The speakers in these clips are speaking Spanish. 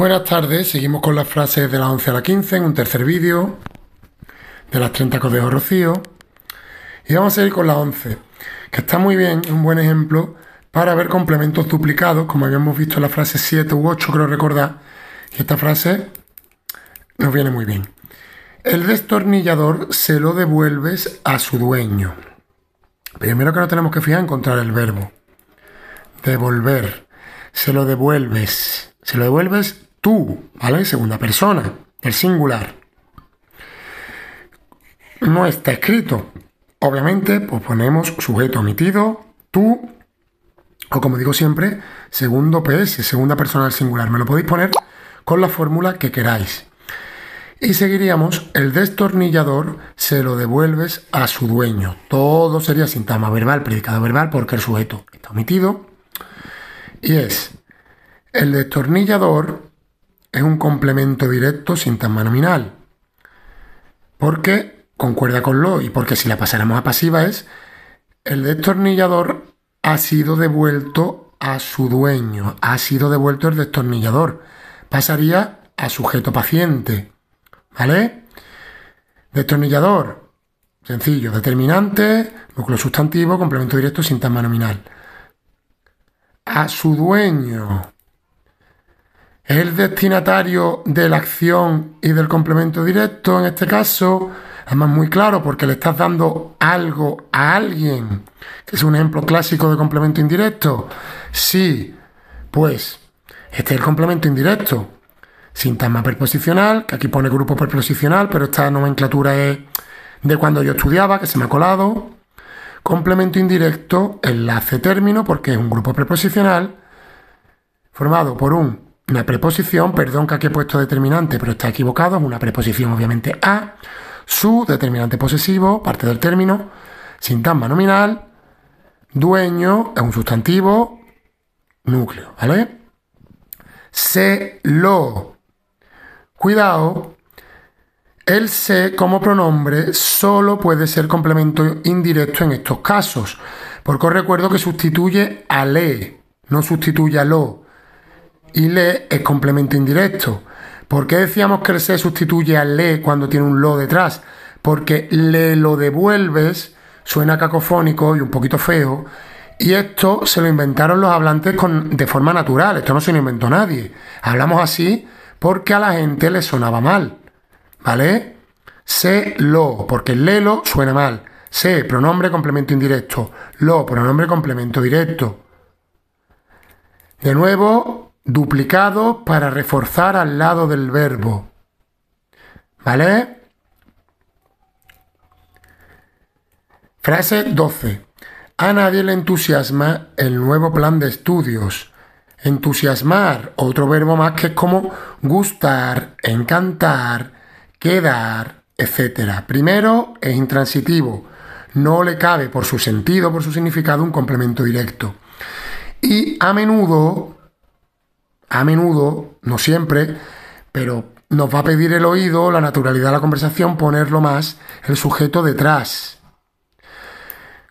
Buenas tardes, seguimos con las frases de la 11 a la 15 en un tercer vídeo de las 30 de rocío. Y vamos a ir con la 11, que está muy bien, un buen ejemplo para ver complementos duplicados, como habíamos visto en la frase 7 u 8, creo recordar. Y esta frase nos viene muy bien. El destornillador se lo devuelves a su dueño. Primero que no tenemos que fijar, encontrar el verbo. Devolver. Se lo devuelves. Se lo devuelves tú, ¿vale? Segunda persona, el singular. No está escrito. Obviamente, pues ponemos sujeto omitido, tú, o como digo siempre, segundo PS, segunda persona del singular. Me lo podéis poner con la fórmula que queráis. Y seguiríamos, el destornillador se lo devuelves a su dueño. Todo sería sintagma verbal, predicado verbal, porque el sujeto está omitido. Y es, el destornillador es un complemento directo sin sintagma nominal. Porque concuerda con lo y porque si la pasáramos a pasiva es el destornillador ha sido devuelto a su dueño, ha sido devuelto el destornillador. Pasaría a sujeto paciente. ¿Vale? Destornillador. Sencillo, determinante, núcleo sustantivo, complemento directo, sin sintagma nominal. A su dueño el destinatario de la acción y del complemento directo, en este caso, es más muy claro, porque le estás dando algo a alguien, que es un ejemplo clásico de complemento indirecto. Sí, pues, este es el complemento indirecto. Sintagma preposicional, que aquí pone grupo preposicional, pero esta nomenclatura es de cuando yo estudiaba, que se me ha colado. Complemento indirecto, enlace término, porque es un grupo preposicional formado por un una preposición, perdón que aquí he puesto determinante, pero está equivocado, es una preposición obviamente a, su determinante posesivo, parte del término, sintagma nominal, dueño, es un sustantivo, núcleo, ¿vale? Se lo. Cuidado, el se como pronombre solo puede ser complemento indirecto en estos casos, porque os recuerdo que sustituye a le, no sustituye a lo y le es complemento indirecto. ¿Por qué decíamos que el se sustituye al le cuando tiene un lo detrás? Porque le lo devuelves, suena cacofónico y un poquito feo, y esto se lo inventaron los hablantes con, de forma natural, esto no se lo inventó nadie. Hablamos así porque a la gente le sonaba mal, ¿vale? Se lo, porque le lo suena mal. Se, pronombre complemento indirecto. Lo, pronombre complemento directo. De nuevo, duplicado para reforzar al lado del verbo. ¿Vale? Frase 12. A nadie le entusiasma el nuevo plan de estudios. Entusiasmar, otro verbo más que es como gustar, encantar, quedar, etc. Primero es intransitivo. No le cabe por su sentido, por su significado, un complemento directo. Y a menudo a menudo, no siempre, pero nos va a pedir el oído, la naturalidad de la conversación, ponerlo más el sujeto detrás.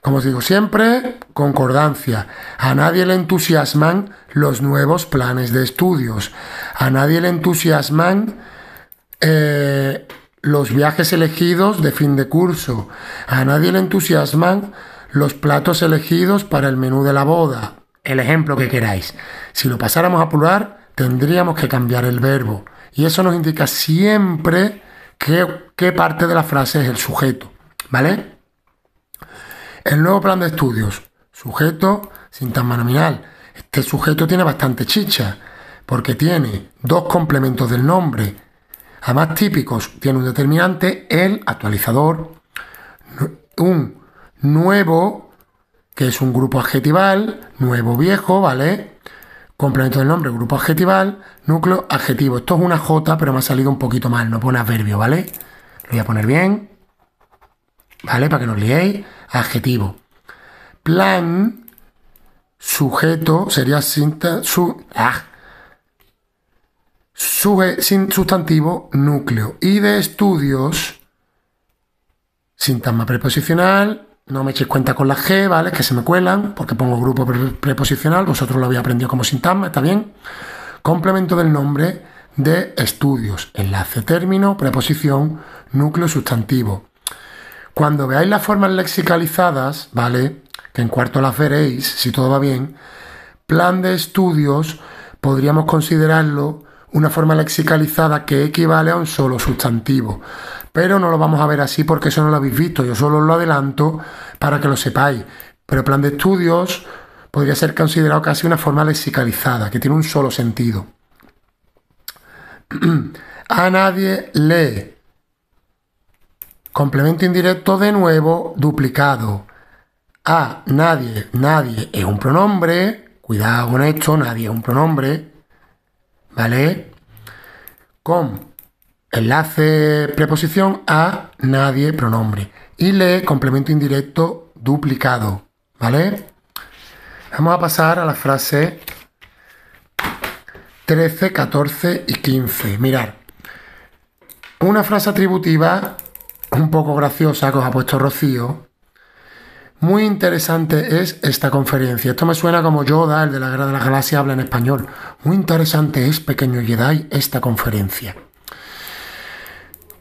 Como os digo siempre, concordancia. A nadie le entusiasman los nuevos planes de estudios. A nadie le entusiasman eh, los viajes elegidos de fin de curso. A nadie le entusiasman los platos elegidos para el menú de la boda el ejemplo que queráis. Si lo pasáramos a plural, tendríamos que cambiar el verbo. Y eso nos indica siempre qué, qué parte de la frase es el sujeto. ¿Vale? El nuevo plan de estudios. Sujeto, sintagma nominal. Este sujeto tiene bastante chicha, porque tiene dos complementos del nombre. Además típicos, tiene un determinante, el actualizador, un nuevo que es un grupo adjetival, nuevo viejo, ¿vale? Complemento del nombre, grupo adjetival, núcleo adjetivo. Esto es una J, pero me ha salido un poquito mal, no pone adverbio, ¿vale? Lo voy a poner bien, ¿vale? Para que os liéis. Adjetivo. Plan, sujeto, sería cinta, su, ah, sin, sustantivo, núcleo. Y de estudios, sintagma preposicional, no me echéis cuenta con la G, ¿vale? Que se me cuelan, porque pongo grupo preposicional, vosotros lo habéis aprendido como sintagma, ¿está bien? Complemento del nombre de estudios, enlace término, preposición, núcleo sustantivo. Cuando veáis las formas lexicalizadas, ¿vale? Que en cuarto las veréis, si todo va bien, plan de estudios podríamos considerarlo una forma lexicalizada que equivale a un solo sustantivo pero no lo vamos a ver así porque eso no lo habéis visto, yo solo lo adelanto para que lo sepáis. Pero el plan de estudios podría ser considerado casi una forma lexicalizada, que tiene un solo sentido. a nadie lee. Complemento indirecto de nuevo, duplicado. A nadie, nadie es un pronombre. Cuidado con esto, nadie es un pronombre. ¿Vale? Con Enlace preposición a nadie pronombre. Y le complemento indirecto duplicado. ¿Vale? Vamos a pasar a la frase 13, 14 y 15. Mirad. Una frase atributiva un poco graciosa que os ha puesto Rocío. Muy interesante es esta conferencia. Esto me suena como Yoda, el de la Guerra de la Galaxia, habla en español. Muy interesante es, pequeño Jedi, esta conferencia.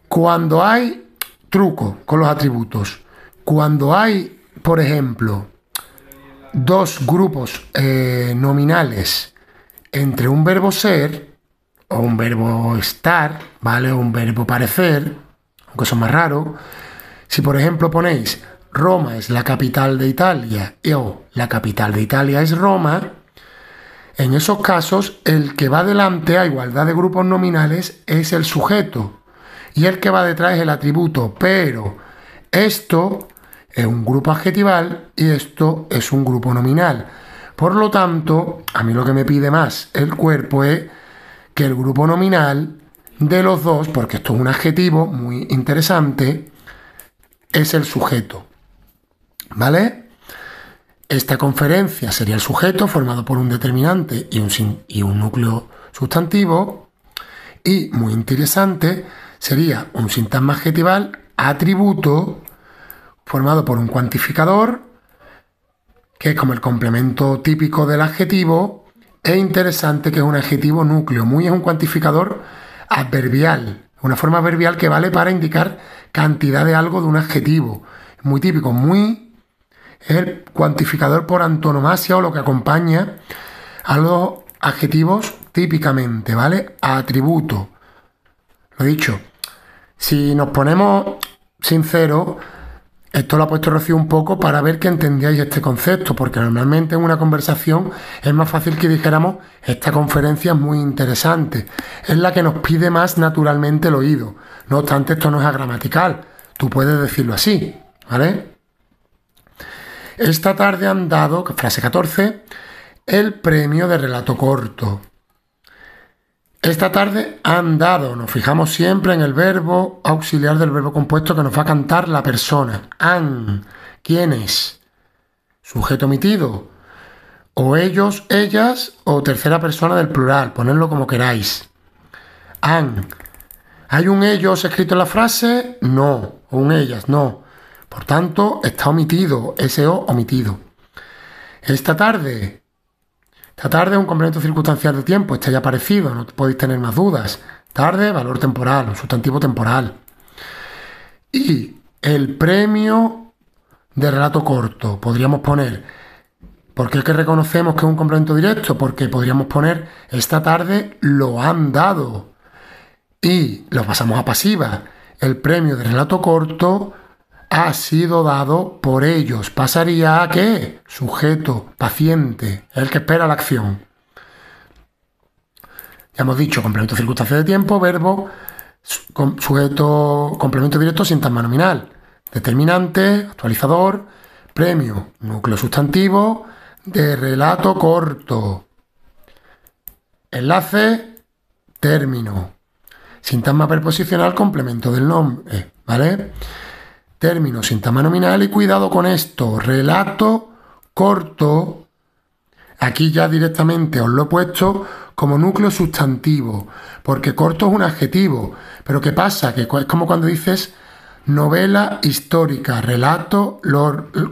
Cuando hay truco con los atributos, cuando hay, por ejemplo, dos grupos eh, nominales entre un verbo ser o un verbo estar, ¿vale? O un verbo parecer, aunque eso más raro. Si por ejemplo ponéis Roma es la capital de Italia o oh, la capital de Italia es Roma, en esos casos el que va delante a igualdad de grupos nominales es el sujeto y el que va detrás es el atributo, pero esto es un grupo adjetival y esto es un grupo nominal. Por lo tanto, a mí lo que me pide más el cuerpo es que el grupo nominal de los dos, porque esto es un adjetivo muy interesante, es el sujeto. ¿Vale? Esta conferencia sería el sujeto formado por un determinante y un, y un núcleo sustantivo. Y, muy interesante, sería un sintagma adjetival atributo formado por un cuantificador, que es como el complemento típico del adjetivo, es interesante que es un adjetivo núcleo, muy es un cuantificador adverbial, una forma adverbial que vale para indicar cantidad de algo de un adjetivo, muy típico, muy es el cuantificador por antonomasia o lo que acompaña a los adjetivos típicamente, ¿vale? Atributo. Lo dicho, si nos ponemos sinceros, esto lo ha puesto Rocío un poco para ver que entendíais este concepto, porque normalmente en una conversación es más fácil que dijéramos esta conferencia es muy interesante, es la que nos pide más naturalmente el oído. No obstante, esto no es gramatical, tú puedes decirlo así, ¿vale? Esta tarde han dado, frase 14, el premio de relato corto. Esta tarde han dado, nos fijamos siempre en el verbo auxiliar del verbo compuesto que nos va a cantar la persona. Han, es? Sujeto omitido. O ellos, ellas, o tercera persona del plural, Ponedlo como queráis. Han. ¿Hay un ellos escrito en la frase? No. O un ellas, no. Por tanto, está omitido, S-O, omitido. Esta tarde, esta tarde es un complemento circunstancial de tiempo, está ya parecido, no podéis tener más dudas. Tarde, valor temporal, un sustantivo temporal. Y el premio de relato corto, podríamos poner, ¿por qué es que reconocemos que es un complemento directo? Porque podríamos poner, esta tarde lo han dado. Y lo pasamos a pasiva. El premio de relato corto ha sido dado por ellos. ¿Pasaría a qué? Sujeto, paciente, el que espera la acción. Ya hemos dicho, complemento circunstancia de tiempo, verbo, sujeto, complemento directo, sintagma nominal. Determinante, actualizador, premio, núcleo sustantivo, de relato corto. Enlace, término. Sintagma preposicional, complemento del nombre. ¿Vale? Término sin nominal y cuidado con esto, relato corto, aquí ya directamente os lo he puesto como núcleo sustantivo, porque corto es un adjetivo, pero ¿qué pasa? Que es como cuando dices novela histórica, relato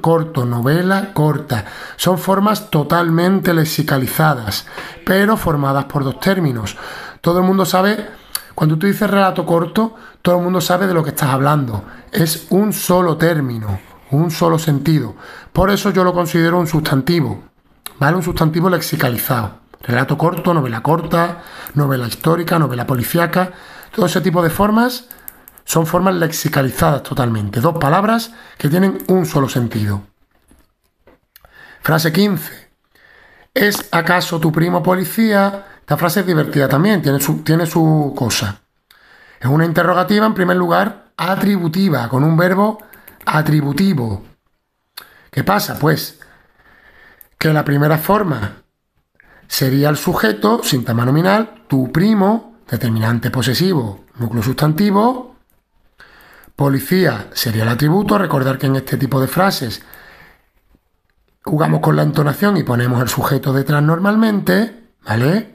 corto, novela corta. Son formas totalmente lexicalizadas, pero formadas por dos términos. Todo el mundo sabe cuando tú dices relato corto, todo el mundo sabe de lo que estás hablando. Es un solo término, un solo sentido. Por eso yo lo considero un sustantivo, ¿vale? Un sustantivo lexicalizado. Relato corto, novela corta, novela histórica, novela policíaca, todo ese tipo de formas son formas lexicalizadas totalmente, dos palabras que tienen un solo sentido. Frase 15. ¿Es acaso tu primo policía? Esta frase es divertida también, tiene su, su cosa. Es una interrogativa, en primer lugar, atributiva, con un verbo atributivo. ¿Qué pasa? Pues que la primera forma sería el sujeto, sin nominal, tu primo, determinante posesivo, núcleo sustantivo. Policía sería el atributo. Recordar que en este tipo de frases jugamos con la entonación y ponemos el sujeto detrás normalmente, ¿vale?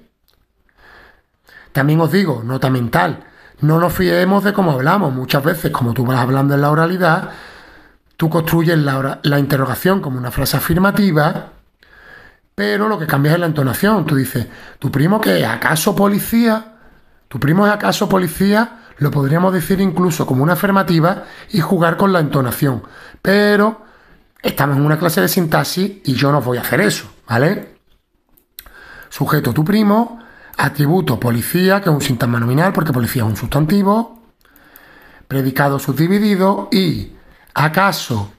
También os digo, nota mental, no nos fiemos de cómo hablamos. Muchas veces, como tú vas hablando en la oralidad, tú construyes la, interrogación como una frase afirmativa, pero lo que cambias es la entonación. Tú dices, ¿tu primo qué? ¿Acaso policía? ¿Tu primo es acaso policía? Lo podríamos decir incluso como una afirmativa y jugar con la entonación. Pero estamos en una clase de sintaxis y yo no voy a hacer eso, ¿vale? Sujeto tu primo, Atributo policía, que es un sintagma nominal porque policía es un sustantivo. Predicado subdividido y acaso.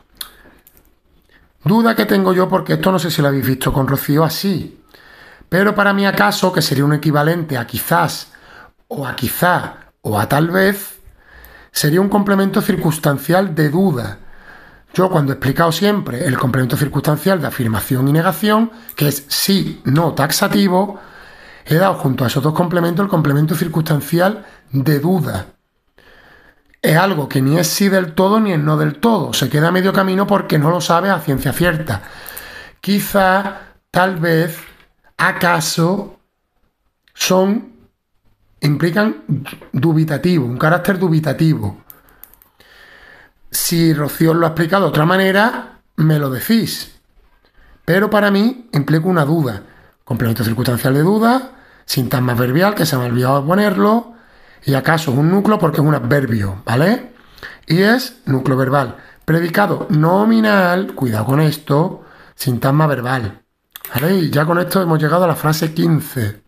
Duda que tengo yo porque esto no sé si lo habéis visto con Rocío así. Pero para mí acaso, que sería un equivalente a quizás o a quizá o a tal vez, sería un complemento circunstancial de duda. Yo cuando he explicado siempre el complemento circunstancial de afirmación y negación, que es sí, no taxativo, he dado junto a esos dos complementos el complemento circunstancial de duda. Es algo que ni es sí del todo ni es no del todo. Se queda a medio camino porque no lo sabe a ciencia cierta. Quizá, tal vez, acaso, son, implican dubitativo, un carácter dubitativo. Si Rocío lo ha explicado de otra manera, me lo decís. Pero para mí implica una duda complemento circunstancial de duda, sintagma verbal que se me ha olvidado ponerlo, y acaso es un núcleo porque es un adverbio, ¿vale? Y es núcleo verbal. Predicado nominal, cuidado con esto, sintagma verbal. ¿Vale? Y ya con esto hemos llegado a la frase 15.